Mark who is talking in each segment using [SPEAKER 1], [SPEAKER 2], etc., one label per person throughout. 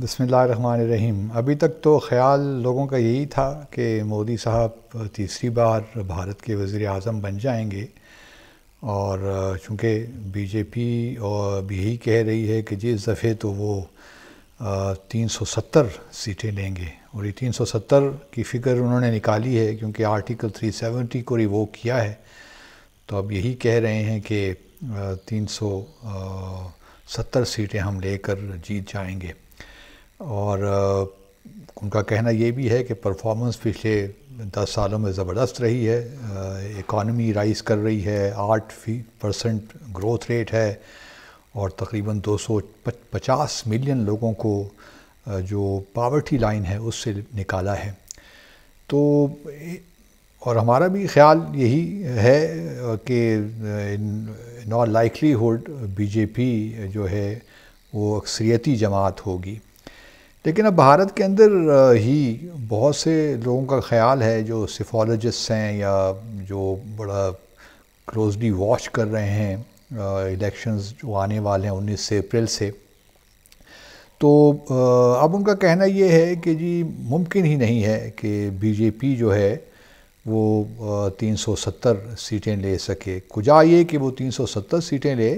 [SPEAKER 1] बसमीम अभी तक तो ख्याल लोगों का यही था कि मोदी साहब तीसरी बार भारत के वज़ी अजम बन जाएंगे और चूँकि बीजेपी और भी यही कह रही है कि जिस दफ़े तो वो तीन सौ सत्तर सीटें लेंगे और ये तीन सौ सत्तर की फ़िक्र उन्होंने निकाली है क्योंकि आर्टिकल थ्री सेवेंटी को रिवोक किया है तो अब यही कह रहे हैं कि तीन सौ सत्तर सीटें हम लेकर जीत जाएंगे और उनका कहना ये भी है कि परफॉर्मेंस पिछले दस सालों में ज़बरदस्त रही है इकॉनमी राइज कर रही है आठ परसेंट ग्रोथ रेट है और तकरीबन 250 मिलियन लोगों को जो पावर्टी लाइन है उससे निकाला है तो और हमारा भी ख्याल यही है कि इन लाइकलीहुड बीजेपी जो है वो अक्सरियती जमात होगी लेकिन अब भारत के अंदर ही बहुत से लोगों का ख्याल है जो सिफोलॉजिस्ट हैं या जो बड़ा क्लोजली वॉच कर रहे हैं इलेक्शंस जो आने वाले हैं उन्नीस से अप्रैल से तो अब उनका कहना ये है कि जी मुमकिन ही नहीं है कि बीजेपी जो है वो 370 सीटें ले सके कुजा ये कि वो 370 सीटें ले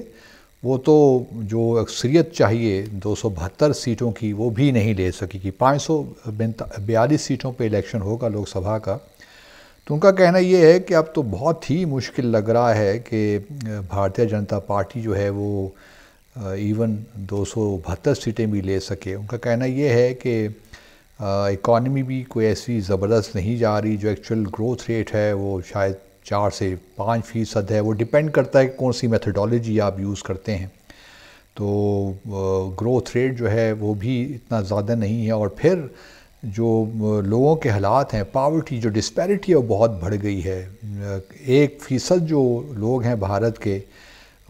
[SPEAKER 1] वो तो जो अक्सरियत चाहिए दो सीटों की वो भी नहीं ले सकेगी पाँच सौ बयालीस सीटों पे इलेक्शन होगा लोकसभा का तो उनका कहना ये है कि अब तो बहुत ही मुश्किल लग रहा है कि भारतीय जनता पार्टी जो है वो इवन दो सीटें भी ले सके उनका कहना ये है कि इकॉनमी भी कोई ऐसी ज़बरदस्त नहीं जा रही जो एक्चुअल ग्रोथ रेट है वो शायद चार से पाँच फ़ीसद है वो डिपेंड करता है कौन सी मेथडोलॉजी आप यूज़ करते हैं तो ग्रोथ रेट जो है वो भी इतना ज़्यादा नहीं है और फिर जो लोगों के हालात हैं पावर्टी जो डिस्पैरिटी है वो बहुत बढ़ गई है एक फ़ीसद जो लोग हैं भारत के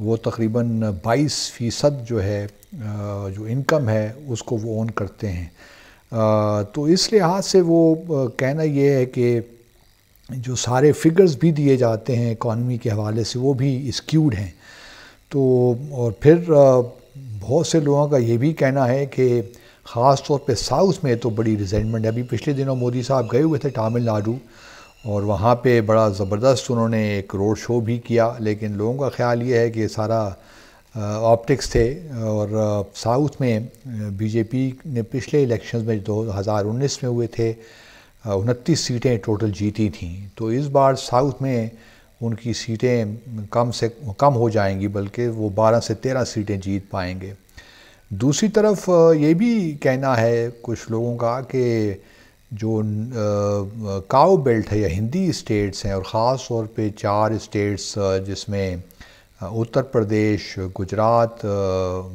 [SPEAKER 1] वो तकरीबन 22 फ़ीसद जो है जो इनकम है उसको वो ओन करते हैं तो इस लिहाज से वो कहना ये है कि जो सारे फिगर्स भी दिए जाते हैं इकॉनमी के हवाले से वो भी स्क्यूड हैं तो और फिर बहुत से लोगों का ये भी कहना है कि ख़ास तौर पे साउथ में तो बड़ी रिजेंटमेंट है अभी पिछले दिनों मोदी साहब गए हुए थे तमिलनाडु और वहाँ पे बड़ा ज़बरदस्त उन्होंने एक रोड शो भी किया लेकिन लोगों का ख्याल ये है कि सारा ऑप्टिक्स थे और साउथ में बीजेपी ने पिछले इलेक्शंस में उन्नीस में हुए थे उनतीस सीटें टोटल जीती थीं तो इस बार साउथ में उनकी सीटें कम से कम हो जाएंगी बल्कि वो बारह से तेरह सीटें जीत पाएंगे दूसरी तरफ ये भी कहना है कुछ लोगों का कि जो काओ बेल्ट है या हिंदी स्टेट्स हैं और ख़ास तौर पे चार स्टेट्स जिसमें उत्तर प्रदेश गुजरात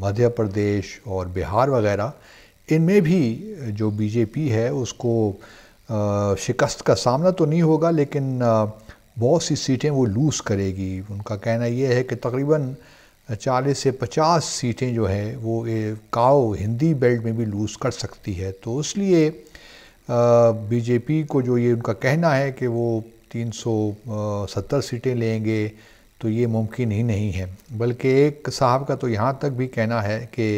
[SPEAKER 1] मध्य प्रदेश और बिहार वगैरह इनमें भी जो बीजेपी है उसको शिकस्त का सामना तो नहीं होगा लेकिन बहुत सी सीटें वो लूज़ करेगी उनका कहना यह है कि तकरीबन 40 से 50 सीटें जो है वो काओ हिंदी बेल्ट में भी लूज़ कर सकती है तो इसलिए बीजेपी को जो ये उनका कहना है कि वो 370 सीटें लेंगे तो ये मुमकिन ही नहीं है बल्कि एक साहब का तो यहाँ तक भी कहना है कि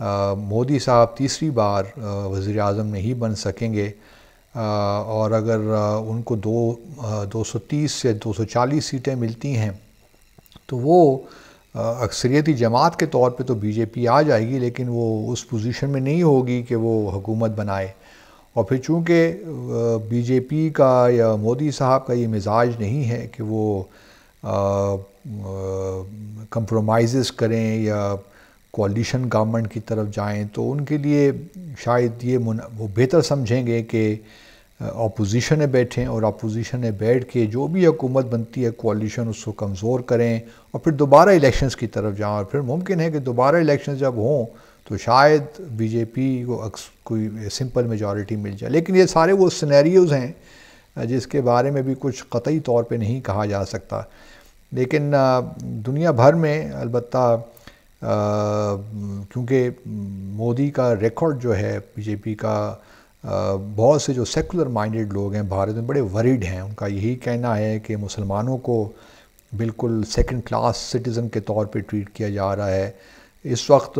[SPEAKER 1] मोदी साहब तीसरी बार वज़ी अजम नहीं बन सकेंगे और अगर उनको दो दो सौ दो से चालीस सीटें मिलती हैं तो वो अक्सरियती जमात के तौर पे तो बीजेपी आ जाएगी लेकिन वो उस पोजीशन में नहीं होगी कि वो हुकूमत बनाए और फिर चूँकि बीजेपी का या मोदी साहब का ये मिजाज नहीं है कि वो कंप्रोमाइज़ करें या कोलिशन गवर्नमेंट की तरफ जाएं तो उनके लिए शायद ये वो बेहतर समझेंगे कि अपोजिशन में बैठें और अपोजिशन में बैठ के जो भी हुकूमत बनती है कोलिशन उसको कमज़ोर करें और फिर दोबारा इलेक्शंस की तरफ जाएं और फिर मुमकिन है कि दोबारा इलेक्शन जब हों तो शायद बीजेपी को कोई सिंपल मेजॉरिटी मिल जाए लेकिन ये सारे वो सिनेरियोज़ हैं जिसके बारे में भी कुछ कतई तौर पर नहीं कहा जा सकता लेकिन दुनिया भर में अलबत्ता क्योंकि मोदी का रिकॉर्ड जो है बीजेपी का बहुत से जो सेकुलर माइंडेड लोग हैं भारत में बड़े वरीड हैं उनका यही कहना है कि मुसलमानों को बिल्कुल सेकंड क्लास सिटीज़न के तौर पे ट्रीट किया जा रहा है इस वक्त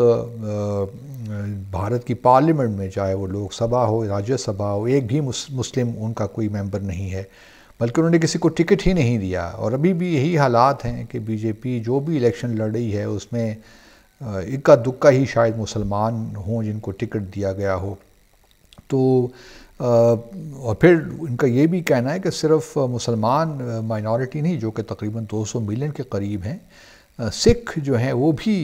[SPEAKER 1] भारत की पार्लियामेंट में चाहे वो लोकसभा हो राज्यसभा हो एक भी मुस्लिम उनका कोई मेंबर नहीं है बल्कि उन्होंने किसी को टिकट ही नहीं दिया और अभी भी यही हालात हैं कि बीजेपी जो भी इलेक्शन लड़ रही है उसमें इक्का दुक्का ही शायद मुसलमान हों जिनको टिकट दिया गया हो तो और फिर इनका ये भी कहना है कि सिर्फ मुसलमान माइनॉरिटी नहीं जो कि तकरीबन 200 मिलियन के करीब हैं सिख जो हैं वो भी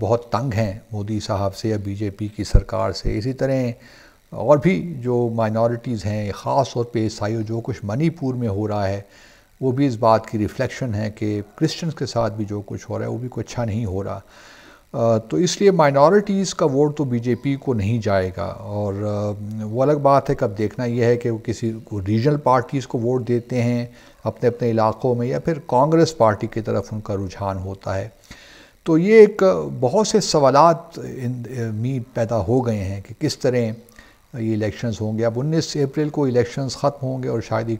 [SPEAKER 1] बहुत तंग हैं मोदी साहब से या बीजेपी की सरकार से इसी तरह और भी जो माइनॉरिटीज़ हैं ख़ास तौर पर ईसाइयों जो कुछ मणिपुर में हो रहा है वो भी इस बात की रिफ्लेक्शन है कि क्रिश्चियंस के साथ भी जो कुछ हो रहा है वो भी कुछ अच्छा नहीं हो रहा तो इसलिए माइनॉरिटीज़ का वोट तो बीजेपी को नहीं जाएगा और वो अलग बात है कब देखना यह है कि वो किसी को रीजनल पार्टीज़ को वोट देते हैं अपने अपने इलाकों में या फिर कांग्रेस पार्टी की तरफ उनका रुझान होता है तो ये एक बहुत से सवालात मी पैदा हो गए हैं कि किस तरह ये इलेक्शंस होंगे अब 19 अप्रैल को इलेक्शंस ख़त्म होंगे और शायद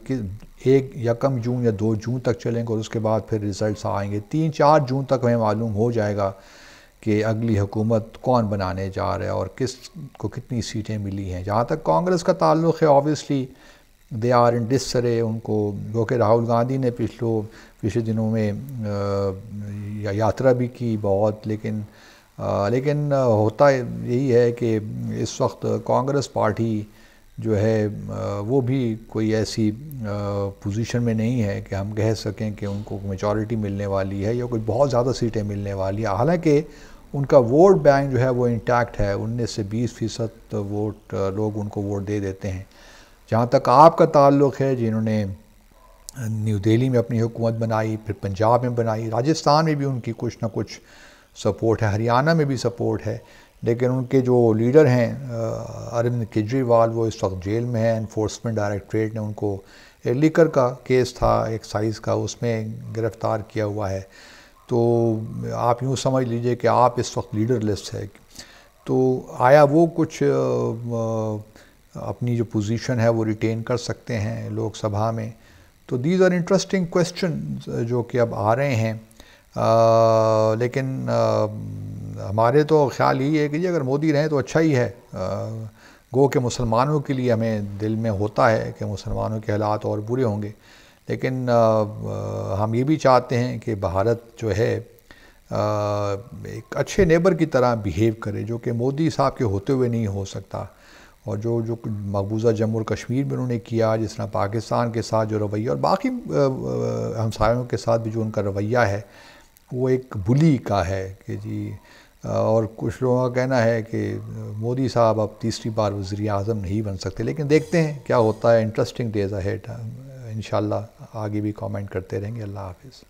[SPEAKER 1] एक या कम जून या दो जून तक चलेंगे और उसके बाद फिर रिज़ल्ट आएंगे तीन चार जून तक हमें मालूम हो जाएगा कि अगली हुकूमत कौन बनाने जा रहा है और किस को कितनी सीटें मिली हैं जहाँ तक कांग्रेस का ताल्लुक़ है obviously they are in disarray उनको जो कि राहुल गांधी ने पिछलों पिछले दिनों में आ, या यात्रा भी की बहुत लेकिन आ, लेकिन होता यही है कि इस वक्त कांग्रेस पार्टी जो है वो भी कोई ऐसी पोजीशन में नहीं है कि हम कह सकें कि उनको मेजॉरिटी मिलने वाली है या कोई बहुत ज़्यादा सीटें मिलने वाली है हालांकि उनका वोट बैंक जो है वो इंटैक्ट है उन्नीस से बीस फ़ीसद वोट लोग उनको वोट दे देते हैं जहाँ तक आपका ताल्लुक है जिन्होंने न्यू दिल्ली में अपनी हुकूमत बनाई फिर पंजाब में बनाई राजस्थान में भी उनकी कुछ ना कुछ सपोर्ट है हरियाणा में भी सपोर्ट है लेकिन उनके जो लीडर हैं अरविंद केजरीवाल वो इस वक्त जेल में हैं इन्फोर्समेंट डायरेक्ट्रेट ने उनको एक लीकर का केस था एक्साइज का उसमें गिरफ्तार किया हुआ है तो आप यूँ समझ लीजिए कि आप इस वक्त लीडरलेस है तो आया वो कुछ अपनी जो पोजीशन है वो रिटेन कर सकते हैं लोकसभा में तो दीज आर इंटरेस्टिंग क्वेश्चन जो कि अब आ रहे हैं आ, लेकिन आ, हमारे तो ख्याल यही है कि जी अगर मोदी रहें तो अच्छा ही है गो के मुसलमानों के लिए हमें दिल में होता है कि मुसलमानों के हालात और बुरे होंगे लेकिन हम ये भी चाहते हैं कि भारत जो है एक अच्छे नेबर की तरह बिहेव करे जो कि मोदी साहब के होते हुए नहीं हो सकता और जो जो मकबूजा जम्मू और कश्मीर में उन्होंने किया जिस तरह पाकिस्तान के साथ जो रवैया और बाकी हमसायों के साथ भी जो उनका रवैया है वो एक बुली का है कि जी और कुछ लोगों का कहना है कि मोदी साहब अब तीसरी बार वज़ी अजम नहीं बन सकते लेकिन देखते हैं क्या होता है इंटरेस्टिंग डेज अहेड इन आगे भी कमेंट करते रहेंगे अल्लाह हाफिज़